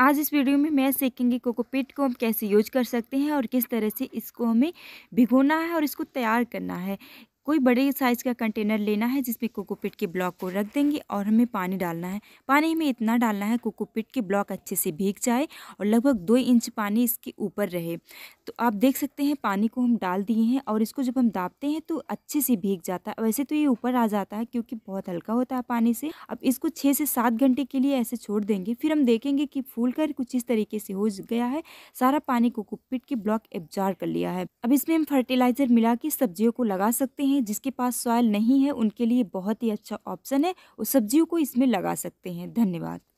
आज इस वीडियो में मैं सीखेंगे कोकोपीट को हम कैसे यूज कर सकते हैं और किस तरह से इसको हमें भिगोना है और इसको तैयार करना है कोई बड़े साइज़ का कंटेनर लेना है जिसमें कोकोपिट के ब्लॉक को रख देंगे और हमें पानी डालना है पानी हमें इतना डालना है कोकोपिट के ब्लॉक अच्छे से भीग जाए और लगभग दो इंच पानी इसके ऊपर रहे तो आप देख सकते हैं पानी को हम डाल दिए हैं और इसको जब हम दाबते हैं तो अच्छे से भीग जाता है वैसे तो ये ऊपर आ जाता है क्योंकि बहुत हल्का होता है पानी से अब इसको छः से सात घंटे के लिए ऐसे छोड़ देंगे फिर हम देखेंगे कि फूल कर कुछ इस तरीके से हो गया है सारा पानी कोकोपिट के ब्लॉक एब्जार कर लिया है अब इसमें हम फर्टिलाइज़र मिला के सब्जियों को लगा सकते हैं हैं जिसके पास सॉयल नहीं है उनके लिए बहुत ही अच्छा ऑप्शन है और सब्जियों को इसमें लगा सकते हैं धन्यवाद